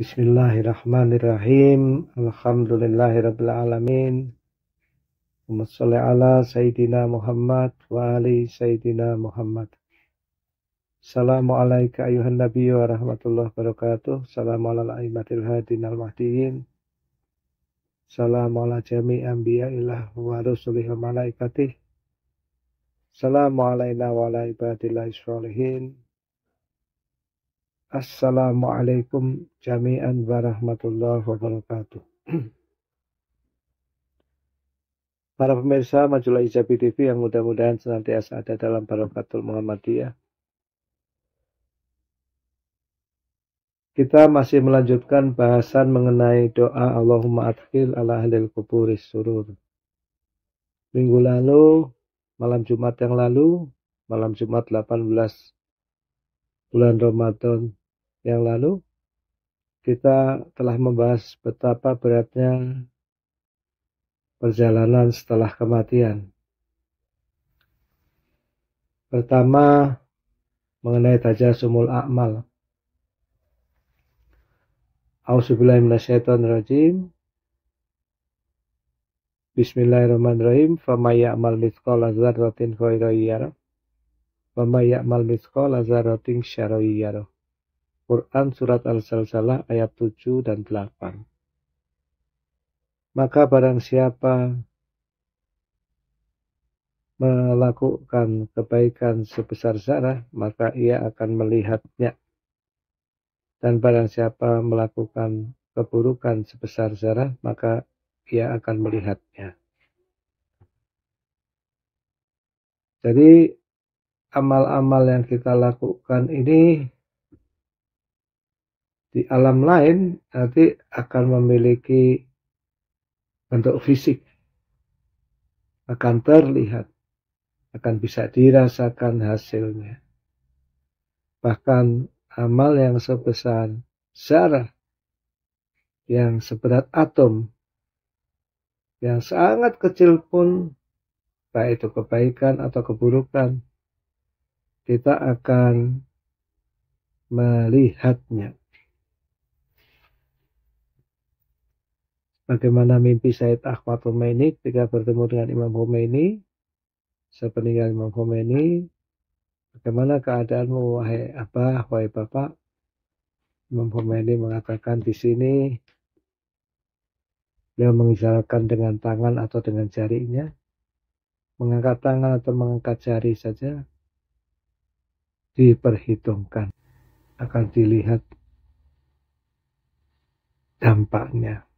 Bismillahirrahmanirrahim. Alhamdulillahirabbil alamin. Allahumma ala sayidina Muhammad wa ali sayidina Muhammad. Assalamualaikum ayuhan nabi wa rahmatullahi wabarakatuh. Salamu ala aimatil hadin al mahdiin. ala jami anbiya ilah wa rusulih wa malaikatih. Salamu alaina wa ala sholihin. Assalamualaikum jami'an warahmatullahi wabarakatuh. Para pemirsa Majulah Ijabi TV yang mudah-mudahan senantiasa ada dalam barokatul Muhammadiyah. Kita masih melanjutkan bahasan mengenai doa Allahumma adhil ala ahlil kuburis surur. Minggu lalu, malam Jumat yang lalu, malam Jumat 18 bulan Ramadan yang lalu kita telah membahas betapa beratnya perjalanan setelah kematian. Pertama, mengenai tajasumul akmal. rojim Bismillahirrahmanirrahim. Fama ya'mal mithqala dzarratin khairan yarah. Fama ya'mal mithqala dzarratin syarran yarah. Quran Surat Al-Salsalah ayat 7 dan 8. Maka barang siapa melakukan kebaikan sebesar zarah, maka ia akan melihatnya. Dan barang siapa melakukan keburukan sebesar zarah, maka ia akan melihatnya. Jadi amal-amal yang kita lakukan ini di alam lain nanti akan memiliki bentuk fisik akan terlihat akan bisa dirasakan hasilnya bahkan amal yang sebesar zarah yang seberat atom yang sangat kecil pun baik itu kebaikan atau keburukan kita akan melihatnya bagaimana mimpi Said Ahmad Khomeini ketika bertemu dengan Imam Khomeini sepeninggal Imam Khomeini bagaimana keadaanmu wahai abah wahai bapak Imam Khomeini mengatakan di sini beliau mengisyaratkan dengan tangan atau dengan jarinya mengangkat tangan atau mengangkat jari saja diperhitungkan akan dilihat dampaknya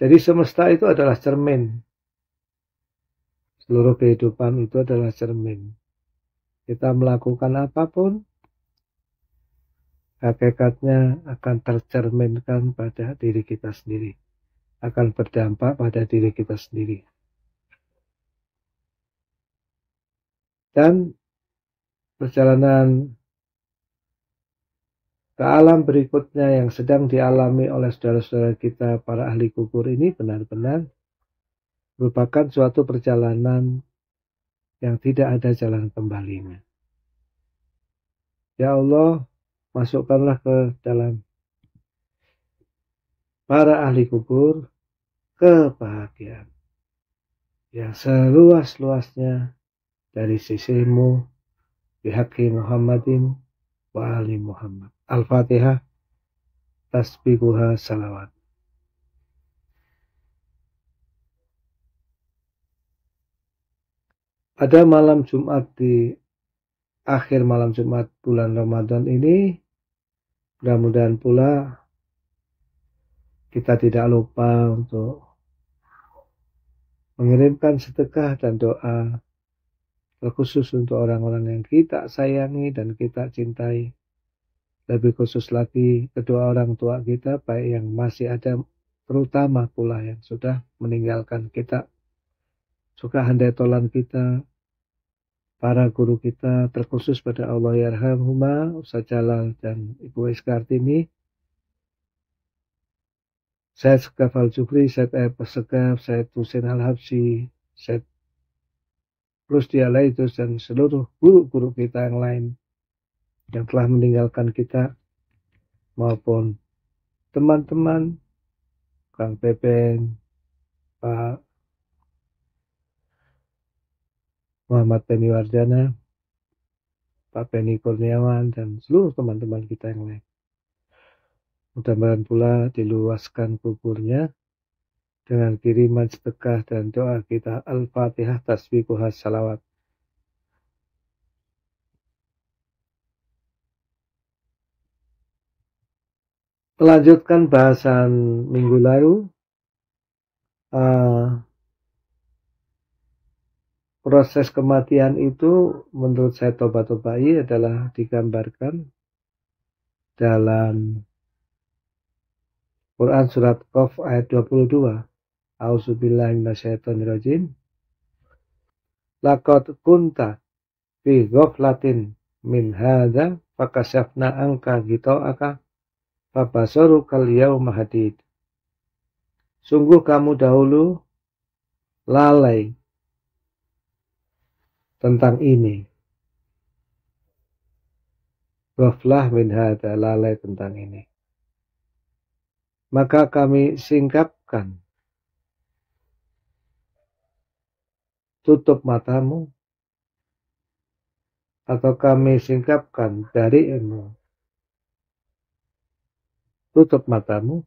Jadi semesta itu adalah cermin. Seluruh kehidupan itu adalah cermin. Kita melakukan apapun, hakikatnya akan tercerminkan pada diri kita sendiri. Akan berdampak pada diri kita sendiri. Dan perjalanan ke alam berikutnya yang sedang dialami oleh saudara-saudara kita para ahli kubur ini benar-benar merupakan suatu perjalanan yang tidak ada jalan kembalinya. Ya Allah, masukkanlah ke dalam para ahli kubur kebahagiaan yang seluas-luasnya dari sisimu pihak Muhammadin wali Muhammad. Al-Fatihah, tasbihuha salawat. Pada malam Jumat di akhir malam Jumat bulan Ramadan ini, mudah-mudahan pula kita tidak lupa untuk mengirimkan sedekah dan doa khusus untuk orang-orang yang kita sayangi dan kita cintai lebih khusus lagi kedua orang tua kita baik yang masih ada terutama pula yang sudah meninggalkan kita. Suka handai tolan kita, para guru kita terkhusus pada Allah Yarhamhuma, Ustaz Jalal dan Ibu Iskartini ini saya Sekaf Al-Jufri, saya Eb saya Tusin Al-Habsi, saya dialah itu dan seluruh guru-guru kita yang lain yang telah meninggalkan kita maupun teman-teman Kang Pepen, Pak Muhammad Penny Wardana, Pak Penny Kurniawan, dan seluruh teman-teman kita yang lain. Mudah-mudahan pula diluaskan kuburnya dengan kiriman sedekah dan doa kita Al-Fatihah tasbihul salawat. Melanjutkan bahasan minggu lalu, uh, proses kematian itu menurut saya Toba Tobai adalah digambarkan dalam Quran surat Qaf ayat 22. Auzubillahi minasyaitonirrajim. Laqad kunta fi ghaflatin min hadza angka anka akah Fabasarukal kaliau mahadid. Sungguh kamu dahulu lalai tentang ini. Waflah min hada lalai tentang ini. Maka kami singkapkan. Tutup matamu. Atau kami singkapkan dari ilmu tutup matamu,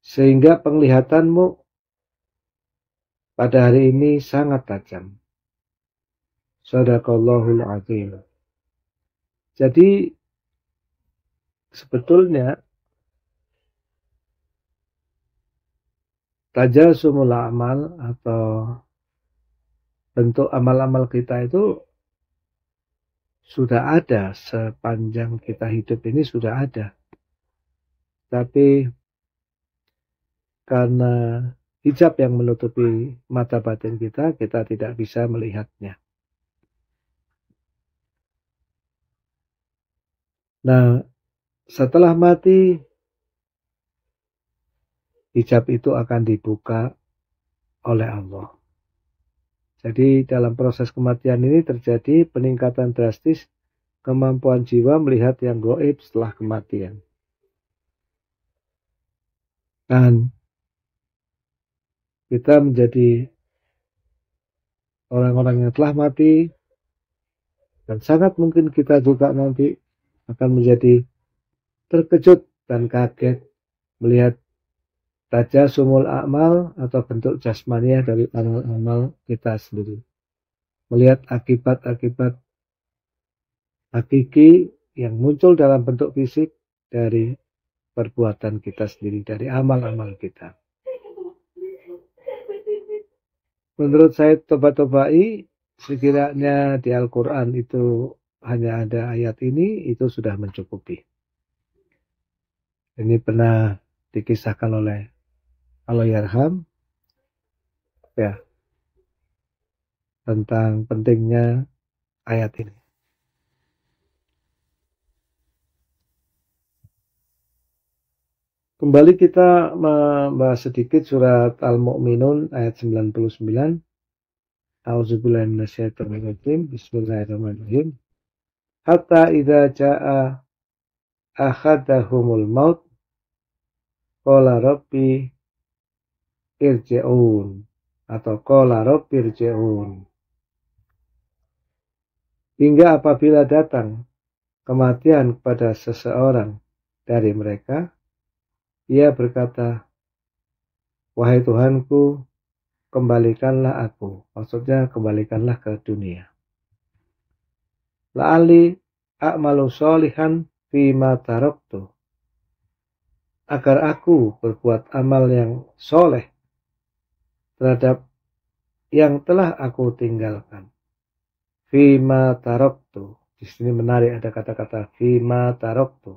sehingga penglihatanmu pada hari ini sangat tajam. Sadaqallahul azim. Jadi sebetulnya sumul amal atau bentuk amal-amal kita itu sudah ada sepanjang kita hidup ini sudah ada. Tapi karena hijab yang menutupi mata batin kita, kita tidak bisa melihatnya. Nah, setelah mati, hijab itu akan dibuka oleh Allah. Jadi dalam proses kematian ini terjadi peningkatan drastis kemampuan jiwa melihat yang goib setelah kematian. Dan kita menjadi orang-orang yang telah mati dan sangat mungkin kita juga nanti akan menjadi terkejut dan kaget melihat Taja sumul amal atau bentuk jasmaniah dari amal-amal kita sendiri. Melihat akibat-akibat hakiki yang muncul dalam bentuk fisik dari perbuatan kita sendiri, dari amal-amal kita. Menurut saya Toba-Tobai, sekiranya di Al-Quran itu hanya ada ayat ini, itu sudah mencukupi. Ini pernah dikisahkan oleh Aloyarham ya tentang pentingnya ayat ini. Kembali kita membahas sedikit surat Al-Mu'minun ayat 99. A'udzubillahiminasyaitonirrojim. Bismillahirrahmanirrahim. Hatta idza ja'a ahadahumul maut qala rabbi Irjeun atau qala Irjeun Hingga apabila datang kematian kepada seseorang dari mereka, ia berkata, Wahai Tuhanku, kembalikanlah aku. Maksudnya kembalikanlah ke dunia. La'ali a'malu solihan fi Agar aku berbuat amal yang soleh terhadap yang telah aku tinggalkan. Fima taroktu. Di sini menarik ada kata-kata fima taroktu.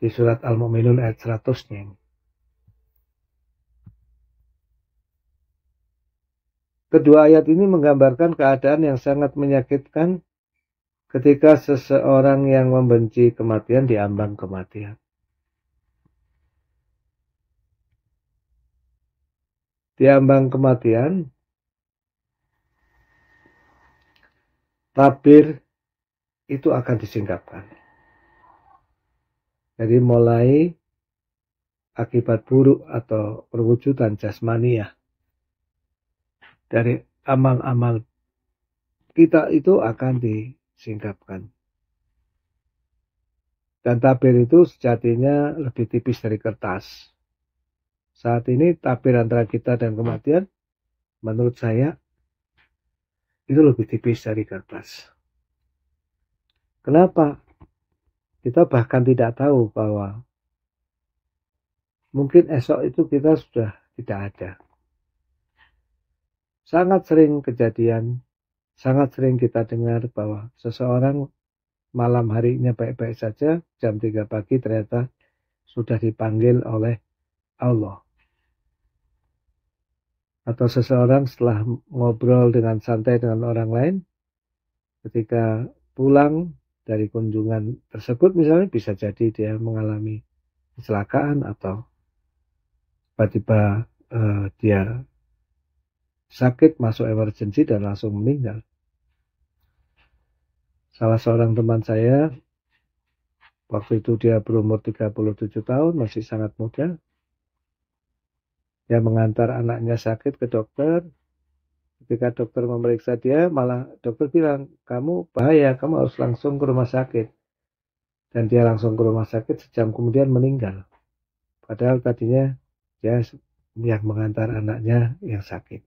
Di surat Al-Mu'minun ayat 100-nya Kedua ayat ini menggambarkan keadaan yang sangat menyakitkan ketika seseorang yang membenci kematian diambang kematian. Di ambang kematian, tabir itu akan disingkapkan. Jadi mulai akibat buruk atau perwujudan jasmania dari amal-amal kita itu akan disingkapkan. Dan tabir itu sejatinya lebih tipis dari kertas. Saat ini tabir antara kita dan kematian, menurut saya, itu lebih tipis dari kertas. Kenapa? Kita bahkan tidak tahu bahwa mungkin esok itu kita sudah tidak ada. Sangat sering kejadian, sangat sering kita dengar bahwa seseorang malam harinya baik-baik saja, jam 3 pagi ternyata sudah dipanggil oleh Allah atau seseorang setelah ngobrol dengan santai dengan orang lain ketika pulang dari kunjungan tersebut misalnya bisa jadi dia mengalami kecelakaan atau tiba-tiba uh, dia sakit masuk emergency dan langsung meninggal. Salah seorang teman saya waktu itu dia berumur 37 tahun masih sangat muda yang mengantar anaknya sakit ke dokter. Ketika dokter memeriksa dia, malah dokter bilang, kamu bahaya, kamu harus langsung ke rumah sakit. Dan dia langsung ke rumah sakit, sejam kemudian meninggal. Padahal tadinya dia yang mengantar anaknya yang sakit.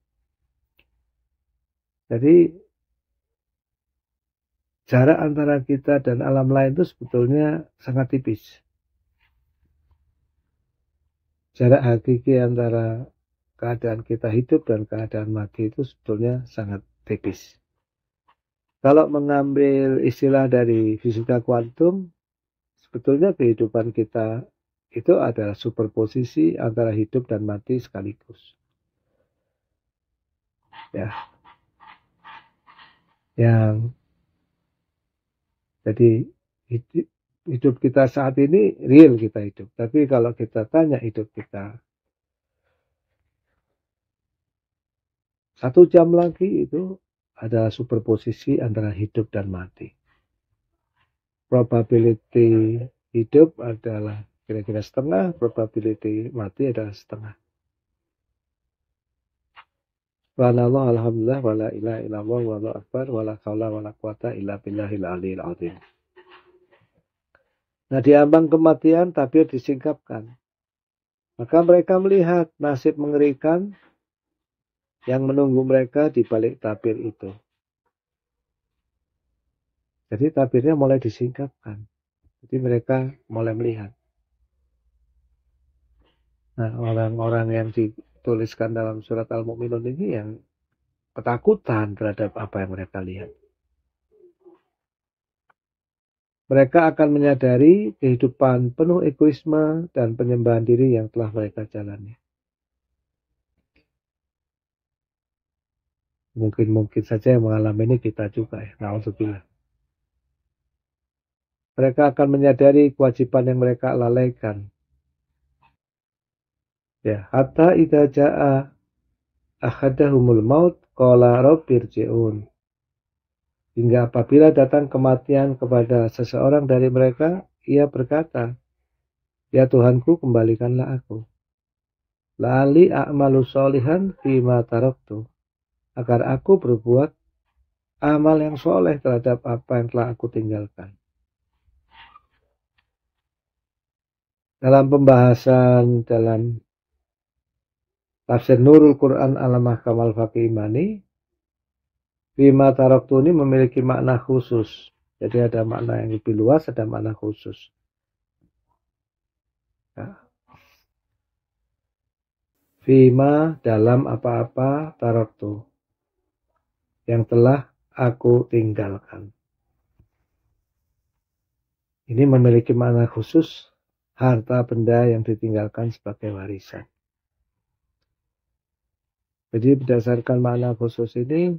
Jadi jarak antara kita dan alam lain itu sebetulnya sangat tipis jarak hakiki antara keadaan kita hidup dan keadaan mati itu sebetulnya sangat tipis. Kalau mengambil istilah dari fisika kuantum, sebetulnya kehidupan kita itu adalah superposisi antara hidup dan mati sekaligus. Ya. Yang jadi hidup, hidup kita saat ini real kita hidup. Tapi kalau kita tanya hidup kita satu jam lagi itu ada superposisi antara hidup dan mati. Probability hidup adalah kira-kira setengah, probability mati adalah setengah. Wallahu alhamdulillah, wala ilaha illallah, wallahu akbar, wala kaula, wala quwata illa billahil aliyil azim. Nah di ambang kematian Tabir disingkapkan. Maka mereka melihat nasib mengerikan yang menunggu mereka di balik tabir itu. Jadi tabirnya mulai disingkapkan. Jadi mereka mulai melihat. Nah, orang-orang yang dituliskan dalam surat Al-Mu'minun ini yang ketakutan terhadap apa yang mereka lihat. Mereka akan menyadari kehidupan penuh egoisme dan penyembahan diri yang telah mereka jalani. Mungkin-mungkin saja yang mengalami ini kita juga ya, Nah untuk itu, Mereka akan menyadari kewajiban yang mereka lalaikan. Ya, hatta idza jaa ahadahumul maut qala rabbirji'un Hingga apabila datang kematian kepada seseorang dari mereka, ia berkata, Ya Tuhanku, kembalikanlah aku. Lali a'malu solihan fima taroktu. Agar aku berbuat amal yang soleh terhadap apa yang telah aku tinggalkan. Dalam pembahasan dalam tafsir Nurul Quran Alamah Kamal Fakih Bima taroktu ini memiliki makna khusus. Jadi ada makna yang lebih luas, ada makna khusus. Vima ya. dalam apa-apa taroktu yang telah aku tinggalkan. Ini memiliki makna khusus harta benda yang ditinggalkan sebagai warisan. Jadi berdasarkan makna khusus ini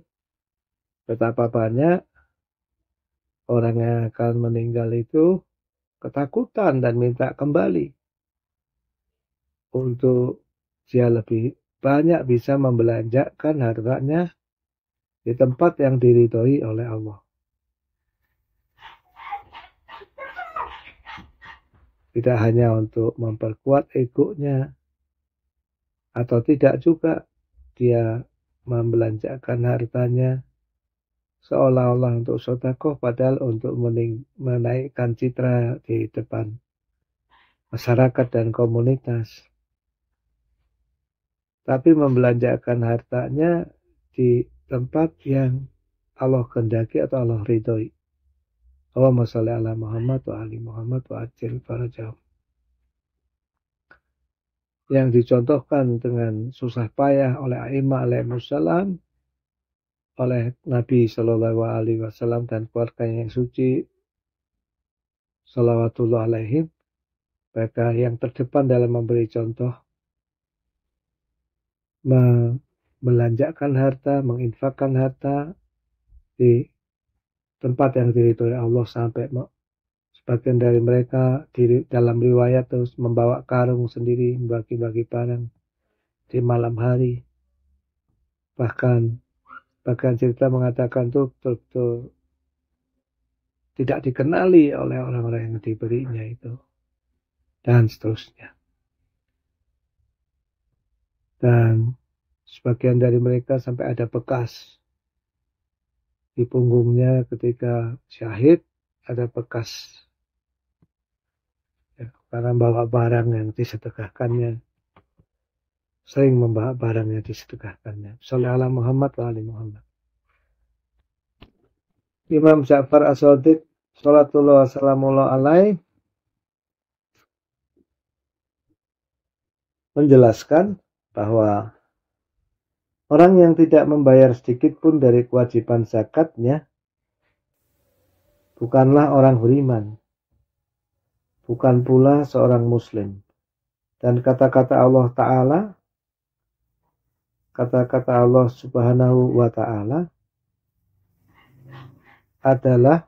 Betapa banyak orang yang akan meninggal itu ketakutan dan minta kembali untuk dia lebih banyak bisa membelanjakan hartanya di tempat yang diridhoi oleh Allah. Tidak hanya untuk memperkuat egonya, atau tidak juga dia membelanjakan hartanya seolah-olah untuk sodako padahal untuk menaikkan citra di depan masyarakat dan komunitas. Tapi membelanjakan hartanya di tempat yang Allah kendaki atau Allah ridhoi. Allahumma salli ala Muhammad wa ali Muhammad wa ajil para jauh. Yang dicontohkan dengan susah payah oleh Aima alaihi salam oleh Nabi Shallallahu Alaihi Wasallam dan keluarga yang suci Salawatullah alaihim mereka yang terdepan dalam memberi contoh melanjakkan harta, menginfakkan harta di tempat yang diridhoi Allah sampai sebagian dari mereka diri, dalam riwayat terus membawa karung sendiri bagi bagi barang di malam hari bahkan Bagian cerita mengatakan itu betul-betul tidak dikenali oleh orang-orang yang diberinya itu. Dan seterusnya. Dan sebagian dari mereka sampai ada bekas di punggungnya ketika syahid ada bekas ya, karena bawa barang yang disedekahkannya sering membawa barangnya disedekahkannya. Salih ala Muhammad wa ali Muhammad. Imam Ja'far As-Sadiq sholatullah Salamullah Alaih menjelaskan bahwa orang yang tidak membayar sedikit pun dari kewajiban zakatnya bukanlah orang beriman, bukan pula seorang muslim. Dan kata-kata Allah Ta'ala kata-kata Allah Subhanahu wa taala adalah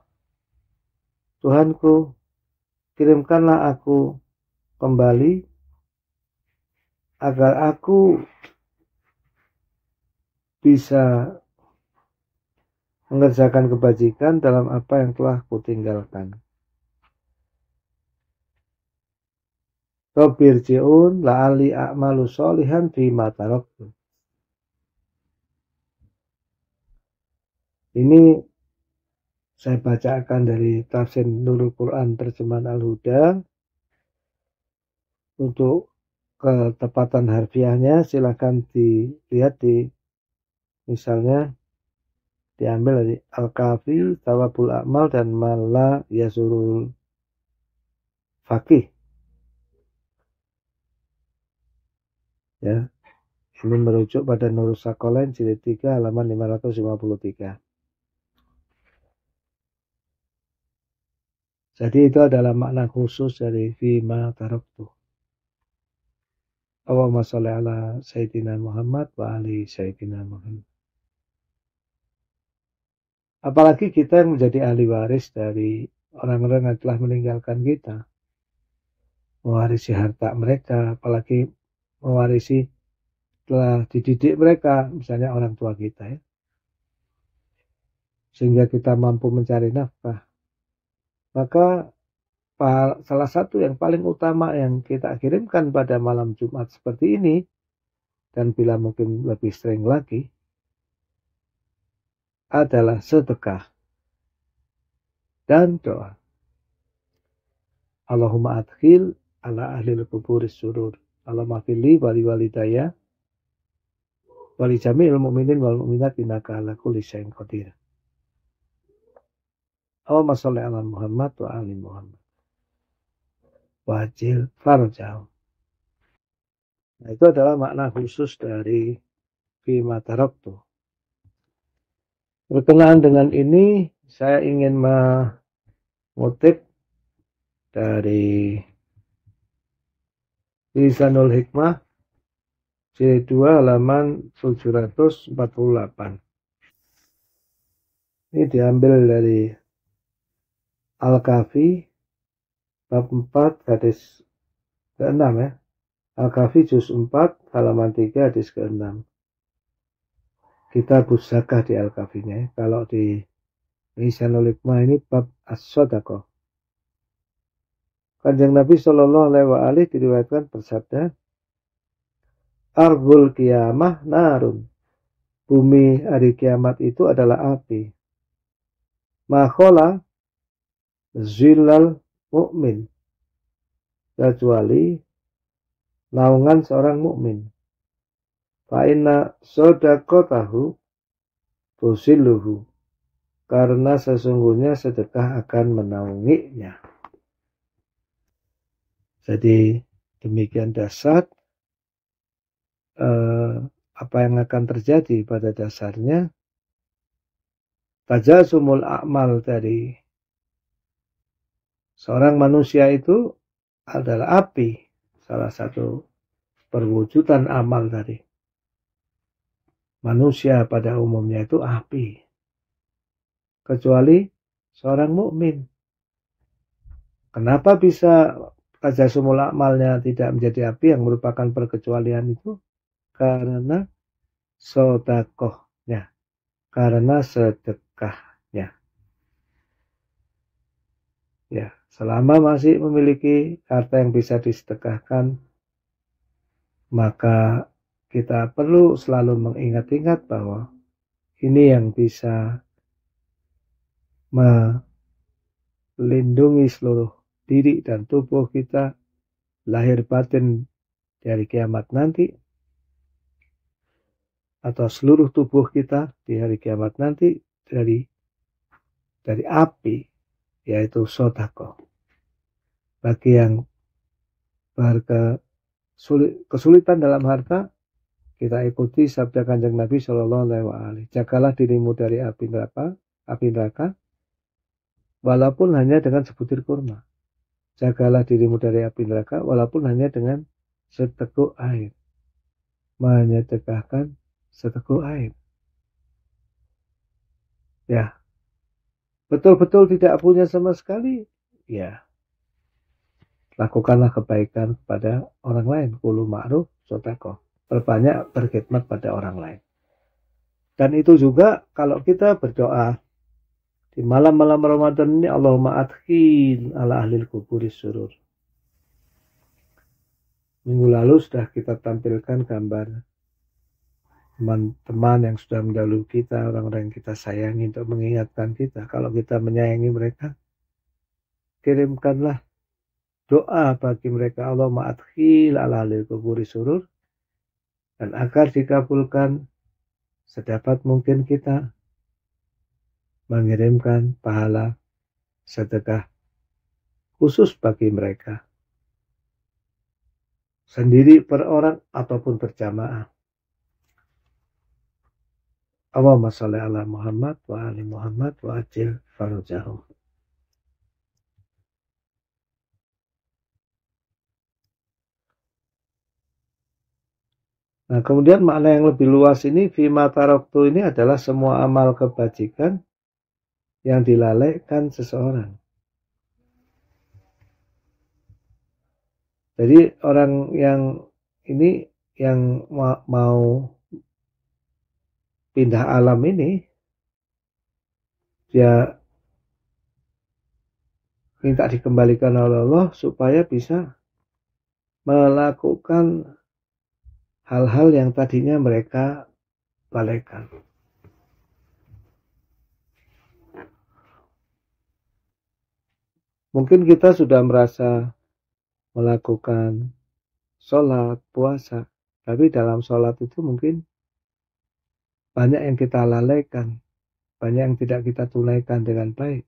Tuhanku kirimkanlah aku kembali agar aku bisa mengerjakan kebajikan dalam apa yang telah kutinggalkan. Robirji'un la'ali a'malu solihan fi taroktu. Ini saya bacakan dari tafsir Nurul Quran terjemahan Al-Huda. Untuk ketepatan harfiahnya silahkan dilihat di misalnya diambil dari Al-Kafi, Tawabul Akmal, dan Mala Yasurul Fakih. Ya, ini merujuk pada Nurul Sakolen jilid 3 halaman 553. Jadi itu adalah makna khusus dari fima taraktu. Allahumma salli ala Sayyidina Muhammad wa ali Sayyidina Muhammad. Apalagi kita yang menjadi ahli waris dari orang-orang yang telah meninggalkan kita. Mewarisi harta mereka, apalagi mewarisi telah dididik mereka, misalnya orang tua kita ya. Sehingga kita mampu mencari nafkah. Maka salah satu yang paling utama yang kita kirimkan pada malam Jumat seperti ini dan bila mungkin lebih sering lagi adalah sedekah dan doa. Allahumma adkhil ala ahli kuburis surur. Allahumma fili wali walidaya wali jamil mu'minin wal mu'minat inaka ala kulli syai'in qadir. Allahumma sholli ala Muhammad wa ali Muhammad. Wajil farjau. Nah, itu adalah makna khusus dari fi mataraktu. Berkenaan dengan ini, saya ingin mengutip dari Lisanul Hikmah C2 halaman 748. Ini diambil dari Al-Kahfi bab 4 hadis ke-6 ya. Al-Kahfi juz 4 halaman 3 hadis ke-6. Kita busakah di Al-Kahfinya ya. Kalau di Lisanul Ulikma ini bab as sodako Kanjeng Nabi Shallallahu Alaihi Wasallam diriwayatkan bersabda, Arbul kiamah narun. Bumi hari kiamat itu adalah api. Makhola zilal mukmin kecuali naungan seorang mukmin faina sodakotahu tusiluhu karena sesungguhnya sedekah akan menaunginya. Jadi demikian dasar eh, apa yang akan terjadi pada dasarnya tajasumul akmal dari Seorang manusia itu adalah api, salah satu perwujudan amal tadi. Manusia pada umumnya itu api. Kecuali seorang mukmin. Kenapa bisa semula amalnya tidak menjadi api yang merupakan perkecualian itu? Karena sodakohnya. Karena sedekah Ya, selama masih memiliki harta yang bisa disedekahkan, maka kita perlu selalu mengingat-ingat bahwa ini yang bisa melindungi seluruh diri dan tubuh kita lahir batin dari kiamat nanti atau seluruh tubuh kita di hari kiamat nanti dari dari api yaitu sodako. Bagi yang berke, kesulitan dalam harta, kita ikuti sabda kanjeng Nabi Shallallahu Alaihi Wasallam. Jagalah dirimu dari api neraka, api neraka, walaupun hanya dengan sebutir kurma. Jagalah dirimu dari api neraka, walaupun hanya dengan seteguk air. Menyedekahkan seteguk air. Ya, betul-betul tidak punya sama sekali, ya lakukanlah kebaikan pada orang lain. Kulu ma'ruf sotako. Berbanyak berkhidmat pada orang lain. Dan itu juga kalau kita berdoa di malam-malam Ramadan ini Allahumma adkhin ala ahlil kuburi surur. Minggu lalu sudah kita tampilkan gambar teman-teman yang sudah mendahului kita, orang-orang yang kita sayangi untuk mengingatkan kita. Kalau kita menyayangi mereka, kirimkanlah doa bagi mereka. Allah ma'adkhil ala kuburi surur. Dan agar dikabulkan, sedapat mungkin kita mengirimkan pahala sedekah khusus bagi mereka. Sendiri per orang ataupun berjamaah Allahumma salli ala Muhammad wa ali Muhammad wa ajil farujahum. Nah, kemudian makna yang lebih luas ini fi taroktu ini adalah semua amal kebajikan yang dilalaikan seseorang. Jadi orang yang ini yang mau pindah alam ini dia minta dikembalikan oleh Allah supaya bisa melakukan hal-hal yang tadinya mereka balikan Mungkin kita sudah merasa melakukan sholat, puasa, tapi dalam sholat itu mungkin banyak yang kita lalaikan, banyak yang tidak kita tunaikan dengan baik.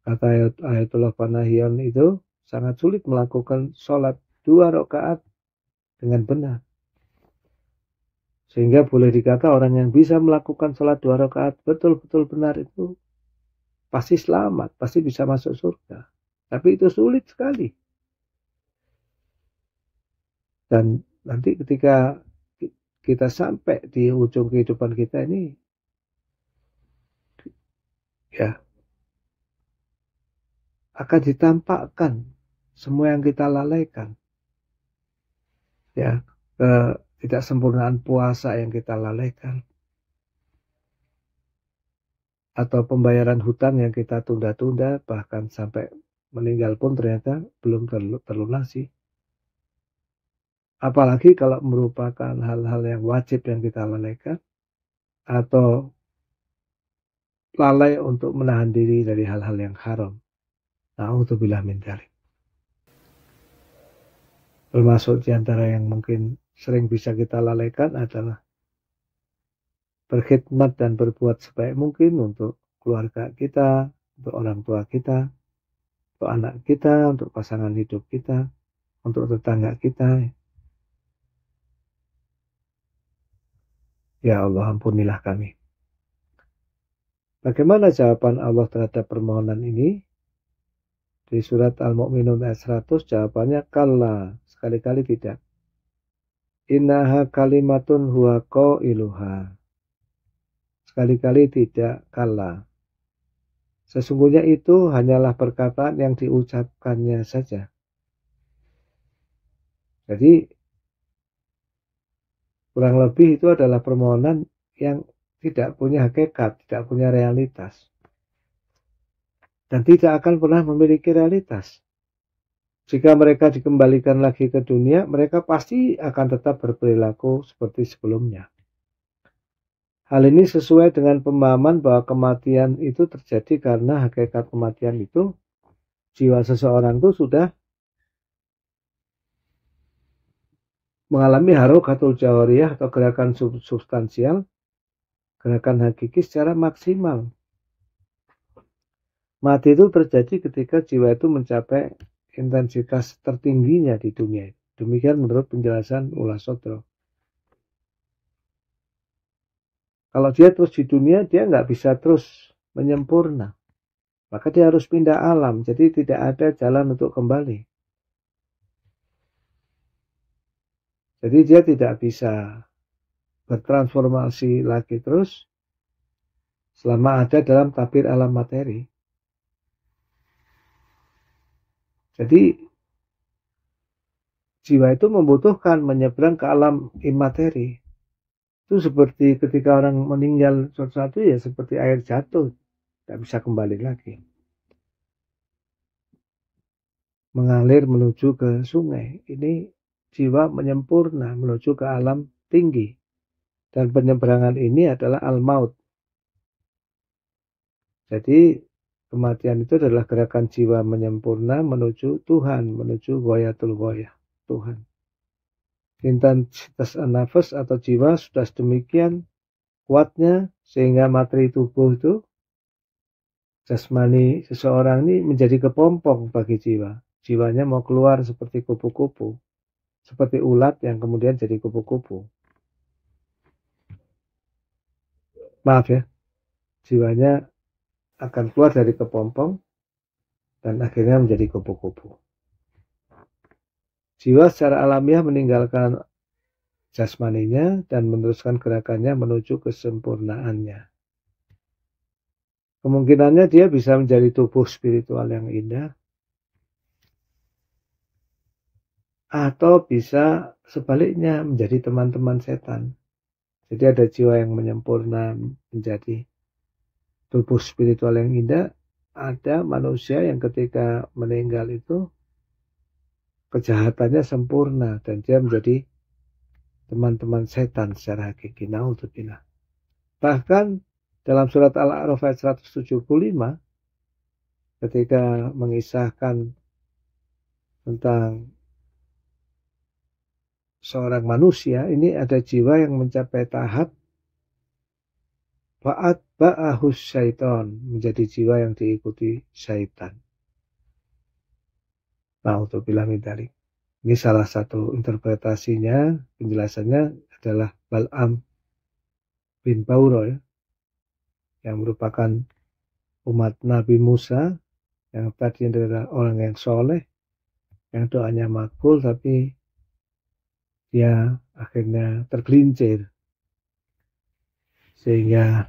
Kata Ayatullah panahion itu sangat sulit melakukan sholat dua rakaat dengan benar. Sehingga boleh dikata orang yang bisa melakukan sholat dua rakaat betul-betul benar itu pasti selamat, pasti bisa masuk surga. Tapi itu sulit sekali. Dan nanti ketika kita sampai di ujung kehidupan kita ini ya akan ditampakkan semua yang kita lalaikan ya tidak sempurnaan puasa yang kita lalaikan atau pembayaran hutang yang kita tunda-tunda bahkan sampai meninggal pun ternyata belum terlunasi apalagi kalau merupakan hal-hal yang wajib yang kita lalaikan atau lalai untuk menahan diri dari hal-hal yang haram. untuk min dzalik. Termasuk di antara yang mungkin sering bisa kita lalaikan adalah berkhidmat dan berbuat sebaik mungkin untuk keluarga kita, untuk orang tua kita, untuk anak kita, untuk pasangan hidup kita, untuk tetangga kita, Ya Allah, ampunilah kami. Bagaimana jawaban Allah terhadap permohonan ini? Di surat Al-Mu'minun ayat 100 jawabannya kalla, sekali-kali tidak. Innaha kalimatun huwa iluha. Sekali-kali tidak kalla. Sesungguhnya itu hanyalah perkataan yang diucapkannya saja. Jadi Kurang lebih itu adalah permohonan yang tidak punya hakikat, tidak punya realitas. Dan tidak akan pernah memiliki realitas. Jika mereka dikembalikan lagi ke dunia, mereka pasti akan tetap berperilaku seperti sebelumnya. Hal ini sesuai dengan pemahaman bahwa kematian itu terjadi karena hakikat kematian itu jiwa seseorang itu sudah mengalami harokatul jawariyah atau gerakan substansial, gerakan hakiki secara maksimal. Mati itu terjadi ketika jiwa itu mencapai intensitas tertingginya di dunia. Demikian menurut penjelasan Ula Sotro. Kalau dia terus di dunia, dia nggak bisa terus menyempurna. Maka dia harus pindah alam, jadi tidak ada jalan untuk kembali. Jadi dia tidak bisa bertransformasi lagi terus selama ada dalam tabir alam materi. Jadi jiwa itu membutuhkan menyeberang ke alam imateri. Itu seperti ketika orang meninggal sesuatu ya seperti air jatuh, tidak bisa kembali lagi. Mengalir menuju ke sungai. Ini jiwa menyempurna menuju ke alam tinggi. Dan penyeberangan ini adalah al-maut. Jadi kematian itu adalah gerakan jiwa menyempurna menuju Tuhan, menuju goyatul goya, Tuhan. Intensitas nafas atau jiwa sudah sedemikian kuatnya sehingga materi tubuh itu jasmani seseorang ini menjadi kepompong bagi jiwa. Jiwanya mau keluar seperti kupu-kupu seperti ulat yang kemudian jadi kupu-kupu. Maaf ya, jiwanya akan keluar dari kepompong dan akhirnya menjadi kupu-kupu. Jiwa secara alamiah meninggalkan jasmaninya dan meneruskan gerakannya menuju kesempurnaannya. Kemungkinannya dia bisa menjadi tubuh spiritual yang indah, atau bisa sebaliknya menjadi teman-teman setan. Jadi ada jiwa yang menyempurna menjadi tubuh spiritual yang indah, ada manusia yang ketika meninggal itu kejahatannya sempurna dan dia menjadi teman-teman setan secara hakiki. Naudzubillah. Bahkan dalam surat Al-A'raf ayat 175 ketika mengisahkan tentang seorang manusia ini ada jiwa yang mencapai tahap Fa'at ba'ahus syaiton menjadi jiwa yang diikuti syaitan. Nah untuk bilang dari Ini salah satu interpretasinya, penjelasannya adalah Bal'am bin Bauro ya, yang merupakan umat Nabi Musa yang tadi adalah orang yang soleh, yang doanya makul tapi dia ya, akhirnya tergelincir sehingga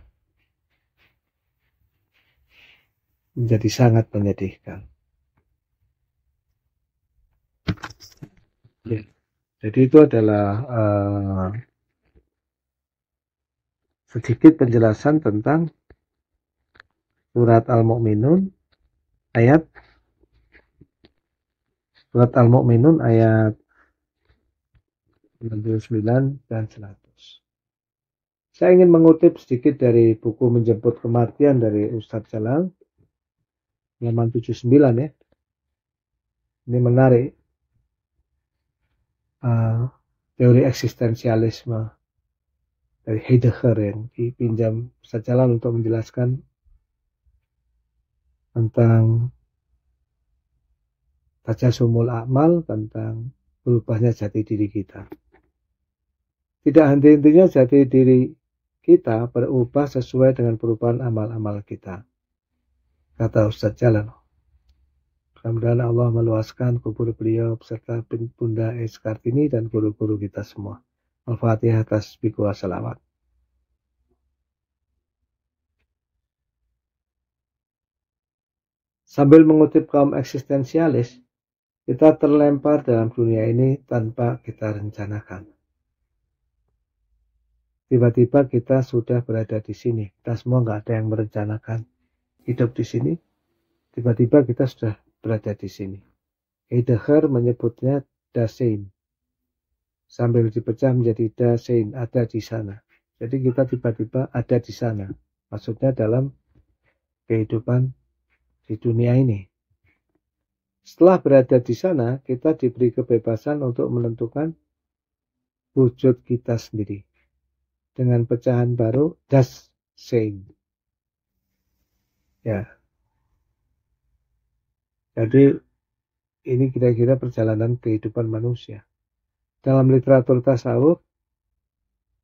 menjadi sangat menyedihkan. Ya. Jadi itu adalah uh, sedikit penjelasan tentang surat Al-Mu'minun ayat surat Al-Mu'minun ayat 99, dan 100. Saya ingin mengutip sedikit dari buku Menjemput Kematian dari Ustadz Jalal, halaman 79 ya. Ini menarik. Uh, teori eksistensialisme dari Heidegger yang dipinjam Ustadz Jalal untuk menjelaskan tentang tajasumul akmal, tentang berubahnya jati diri kita. Tidak henti-hentinya jati diri kita berubah sesuai dengan perubahan amal-amal kita. Kata Ustaz Jalan. mudah Allah meluaskan kubur beliau beserta Bunda Es Kartini dan guru-guru kita semua. Al-Fatihah atas wa salawat. Sambil mengutip kaum eksistensialis, kita terlempar dalam dunia ini tanpa kita rencanakan. Tiba-tiba kita sudah berada di sini. Kita semua nggak ada yang merencanakan hidup di sini. Tiba-tiba kita sudah berada di sini. Heidegger menyebutnya Dasein. Sambil dipecah menjadi Dasein, ada di sana. Jadi kita tiba-tiba ada di sana. Maksudnya dalam kehidupan di dunia ini. Setelah berada di sana, kita diberi kebebasan untuk menentukan wujud kita sendiri dengan pecahan baru das sein. Ya. Jadi ini kira-kira perjalanan kehidupan manusia. Dalam literatur tasawuf,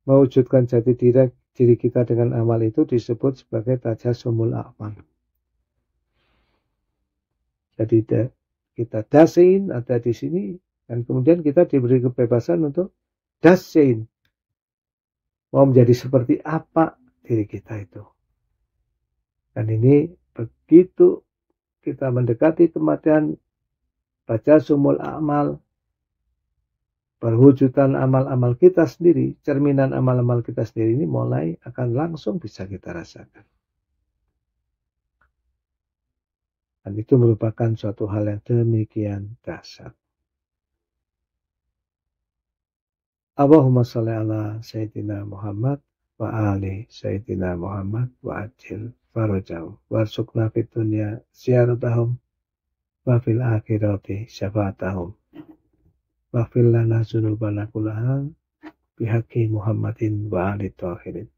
mewujudkan jati diri, diri kita dengan amal itu disebut sebagai tajasumul amal. Jadi kita dasin ada di sini dan kemudian kita diberi kebebasan untuk dasin mau menjadi seperti apa diri kita itu. Dan ini begitu kita mendekati kematian, baca sumul amal, perwujudan amal-amal kita sendiri, cerminan amal-amal kita sendiri ini mulai akan langsung bisa kita rasakan. Dan itu merupakan suatu hal yang demikian dasar. Allahumma salli ala Sayyidina Muhammad wa ali Sayyidina Muhammad wa ajil farajau sukna fit dunya ziyaratahum wa fil akhirati syafaatahum wa fil lana dzunubana kullaha bihaqi Muhammadin wa ali tawhirin.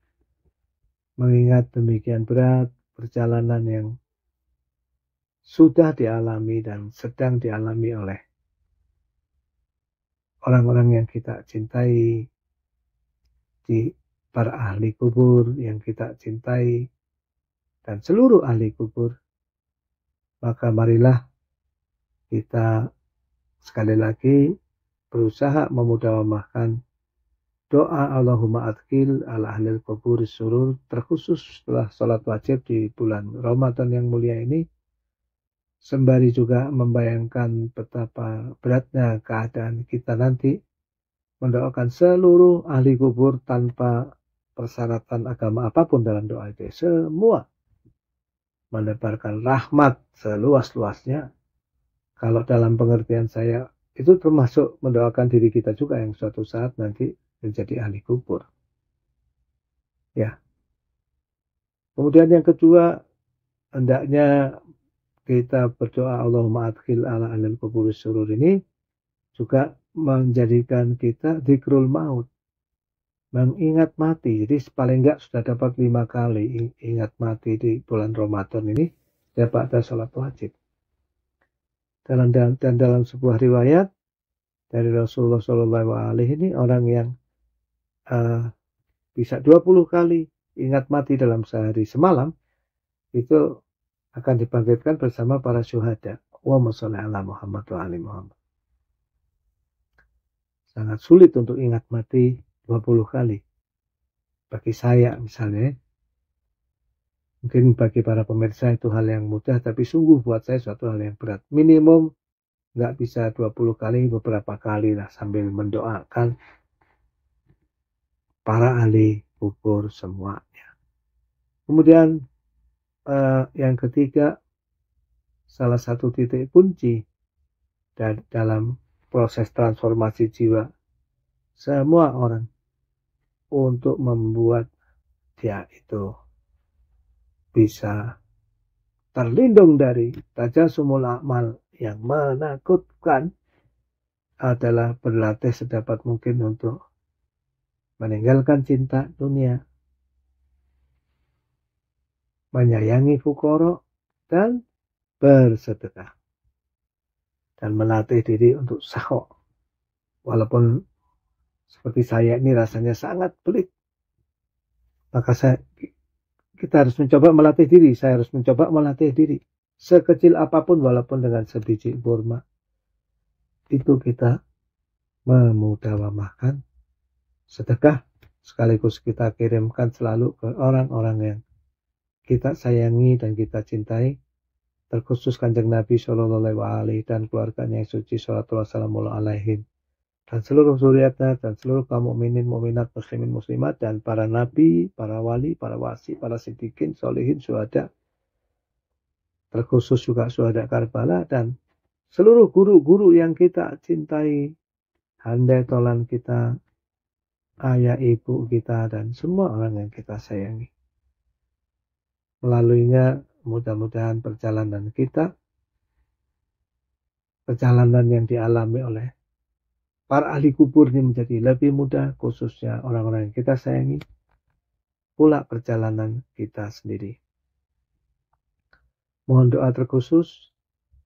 mengingat demikian berat perjalanan yang sudah dialami dan sedang dialami oleh orang-orang yang kita cintai, di para ahli kubur yang kita cintai, dan seluruh ahli kubur, maka marilah kita sekali lagi berusaha memudawamahkan doa Allahumma adkil ala ahli kubur surur terkhusus setelah sholat wajib di bulan Ramadan yang mulia ini sembari juga membayangkan betapa beratnya keadaan kita nanti, mendoakan seluruh ahli kubur tanpa persyaratan agama apapun dalam doa itu, semua menebarkan rahmat seluas-luasnya. Kalau dalam pengertian saya, itu termasuk mendoakan diri kita juga yang suatu saat nanti menjadi ahli kubur. Ya. Kemudian yang kedua, hendaknya kita berdoa Allahumma adkhil ala ahlil kubur surur ini juga menjadikan kita dikrul maut mengingat mati jadi paling enggak sudah dapat lima kali ingat mati di bulan Ramadan ini dapat ada sholat wajib dan, dalam, dan dalam sebuah riwayat dari Rasulullah saw Alaihi ini orang yang uh, bisa 20 kali ingat mati dalam sehari semalam itu akan dibangkitkan bersama para syuhada. Allahumma sholli ala Muhammad wa ali Muhammad. Sangat sulit untuk ingat mati 20 kali. Bagi saya misalnya, mungkin bagi para pemirsa itu hal yang mudah, tapi sungguh buat saya suatu hal yang berat. Minimum nggak bisa 20 kali, beberapa kali lah sambil mendoakan para ahli kubur semuanya. Kemudian Eh, yang ketiga salah satu titik kunci dan dalam proses transformasi jiwa semua orang untuk membuat dia itu bisa terlindung dari tajasumul amal yang menakutkan adalah berlatih sedapat mungkin untuk meninggalkan cinta dunia menyayangi fukoro, dan bersedekah. Dan melatih diri untuk sahok. Walaupun seperti saya ini rasanya sangat pelit. Maka saya, kita harus mencoba melatih diri. Saya harus mencoba melatih diri. Sekecil apapun walaupun dengan sebiji kurma. Itu kita memudawamahkan sedekah sekaligus kita kirimkan selalu ke orang-orang yang kita sayangi dan kita cintai, terkhusus kanjeng Nabi Shallallahu Alaihi Wasallam dan keluarganya yang suci Shallallahu Wasallam Alaihim dan seluruh suriatnya dan seluruh kaum mukminin mukminat muslimin muslimat dan para nabi para wali para wasi para sidikin solihin suhada terkhusus juga suhada karbala dan seluruh guru-guru yang kita cintai handai tolan kita ayah ibu kita dan semua orang yang kita sayangi Melaluinya mudah-mudahan perjalanan kita, perjalanan yang dialami oleh para ahli kubur ini menjadi lebih mudah, khususnya orang-orang yang kita sayangi, pula perjalanan kita sendiri. Mohon doa terkhusus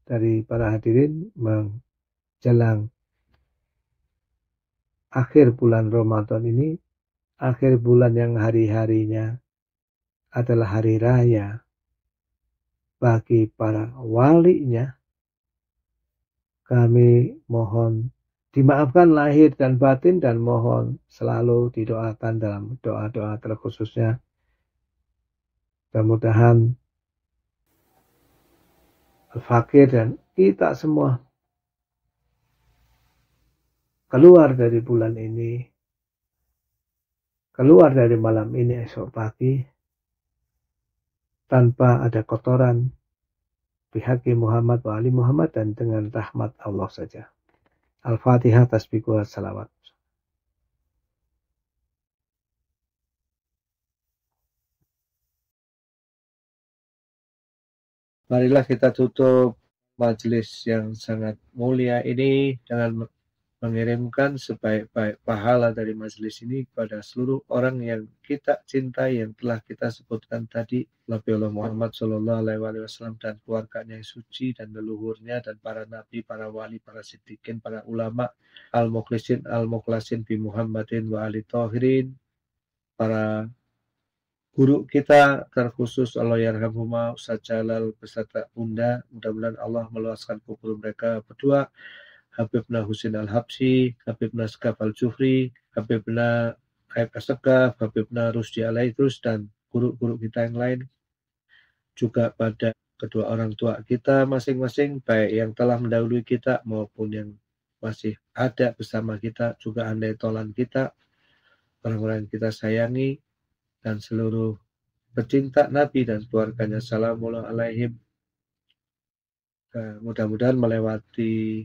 dari para hadirin menjelang akhir bulan Ramadan ini, akhir bulan yang hari-harinya adalah hari raya bagi para walinya. Kami mohon dimaafkan lahir dan batin dan mohon selalu didoakan dalam doa-doa terkhususnya. Mudah-mudahan Al-Fakir dan kita semua keluar dari bulan ini, keluar dari malam ini esok pagi tanpa ada kotoran pihak Muhammad wa ali Muhammad dan dengan rahmat Allah saja. Al-Fatihah tasbihku salawat. Marilah kita tutup majelis yang sangat mulia ini dengan mengirimkan sebaik-baik pahala dari majelis ini kepada seluruh orang yang kita cintai yang telah kita sebutkan tadi Nabi Allah Muhammad Shallallahu Alaihi Wasallam dan keluarganya yang suci dan leluhurnya dan para nabi, para wali, para sedikin para ulama al mukhlisin al mukhlasin bi Muhammadin wa ali tohirin para guru kita terkhusus Allah Yarhamhuma Ustaz Jalal beserta Bunda mudah-mudahan Allah meluaskan kubur mereka berdua Habibna Husin Al-Habsi, Habibna Skaf Al-Jufri, Habibna Aib Habib Habibna Rusdi terus dan guru-guru kita yang lain. Juga pada kedua orang tua kita masing-masing, baik yang telah mendahului kita maupun yang masih ada bersama kita, juga andai tolan kita, orang-orang yang kita sayangi, dan seluruh pecinta Nabi dan keluarganya. Assalamualaikum. Eh, mudah-mudahan melewati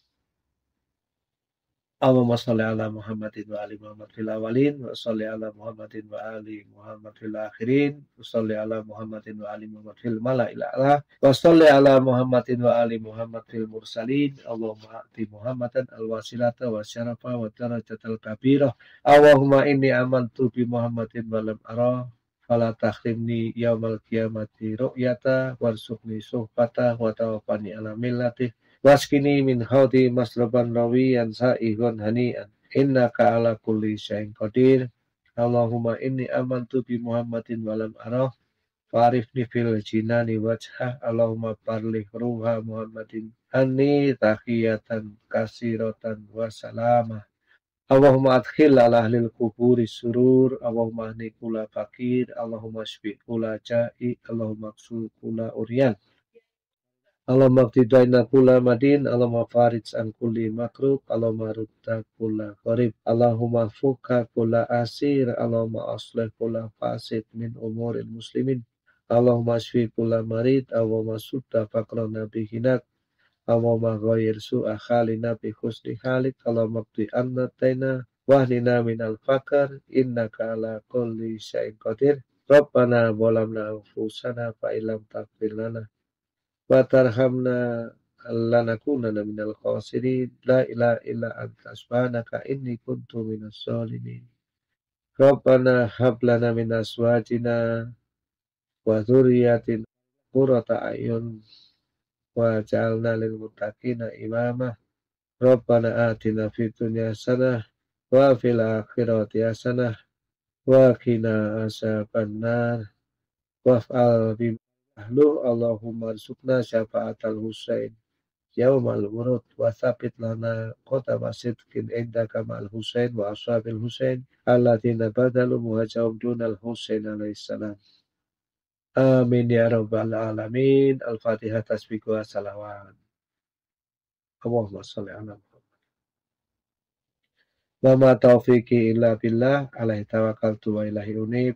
Allahumma salli ala Muhammadin wa ali Muhammad fil awalin wa salli ala Muhammadin wa ali Muhammad fil akhirin wa salli ala Muhammadin wa ali Muhammad fil mala'il a'la wa salli ala Muhammadin wa ali Muhammad fil mursalin Allahumma ati Muhammadan al wasilata wa syarafa wa al kabirah Allahumma inni amantu bi Muhammadin wa lam arah fala takhrimni yaumal qiyamati ru'yata warzuqni suhbata wa tawaffani ala millatih Waskini min hauti masraban rawiyan sa'ihun hani'an. ka ala kulli syain qadir. Allahumma inni amantu bi Muhammadin walam arah. Farifni fil jinani wajhah. Allahumma parlih ruha Muhammadin. Anni tahiyatan kasiratan wasalamah. Allahumma adkhil ala ahlil kuburi surur, Allahumma ahni kula fakir, Allahumma syfi kula ja'i, Allahumma ksul kula uryan. Allahumma qtidaina kula madin, Allahumma farij an kulli makrub, Allahumma rudda kula qarib, Allahumma fuka kula asir, Allahumma aslih kula fasid min umurin muslimin. Allahumma shfi kula marid, Allahumma sudda nabi hinat, Allahumma ghayir su'a khali nabi husni khalik, Allahumma qti anna taina, min al fakar, innaka ala kulli syai'in qadir. Rabbana bolamna anfusana fa'ilam takfir lana. Watarhamna lanakunana minal khasirin. La ilaha illa anta subhanaka inni kuntu minas zalimin. Rabbana hablana minas wajina wa zuriyatin kurata a'yun wa ja'alna lil mutakina imama. Rabbana atina fid dunya hasanah wa fil akhirati hasanah wa qina azabannar. Waf'al bima Nahnu Allahumma rizukna al-Husayn Husain. Yaumal urud wa thabit lana kota sidqin indaka ma'al Husain wa ashabil Husain. Allatina badalu muhajahum dunal Husain alaihissalam. Amin ya rabbal alamin. Al-Fatihah tasbiku wa salawat. Allahumma salli ala Muhammad. Wa ma illa billah alaihi tawakkaltu wa ilahi unib.